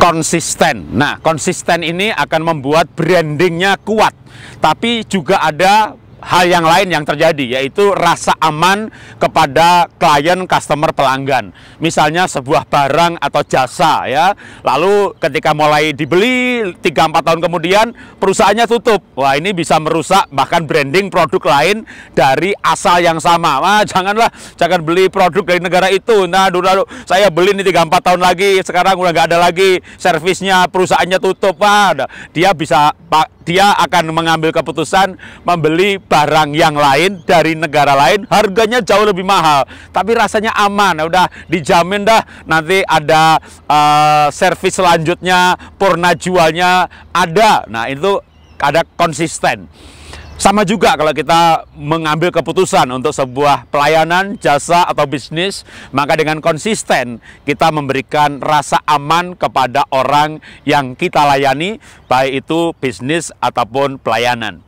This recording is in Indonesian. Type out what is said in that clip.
konsisten. Nah, konsisten ini akan membuat brandingnya kuat, tapi juga ada hal yang lain yang terjadi yaitu rasa aman kepada klien customer pelanggan. Misalnya sebuah barang atau jasa ya. Lalu ketika mulai dibeli 3 4 tahun kemudian perusahaannya tutup. Wah, ini bisa merusak bahkan branding produk lain dari asal yang sama. Wah, janganlah jangan beli produk dari negara itu. Nah, dulu, dulu saya beli ini 3 4 tahun lagi, sekarang udah nggak ada lagi servisnya, perusahaannya tutup. Wah, dia bisa dia akan mengambil keputusan membeli barang yang lain dari negara lain harganya jauh lebih mahal tapi rasanya aman ya udah dijamin dah nanti ada uh, servis selanjutnya purna jualnya ada nah itu ada konsisten sama juga kalau kita mengambil keputusan untuk sebuah pelayanan, jasa, atau bisnis, maka dengan konsisten kita memberikan rasa aman kepada orang yang kita layani, baik itu bisnis ataupun pelayanan.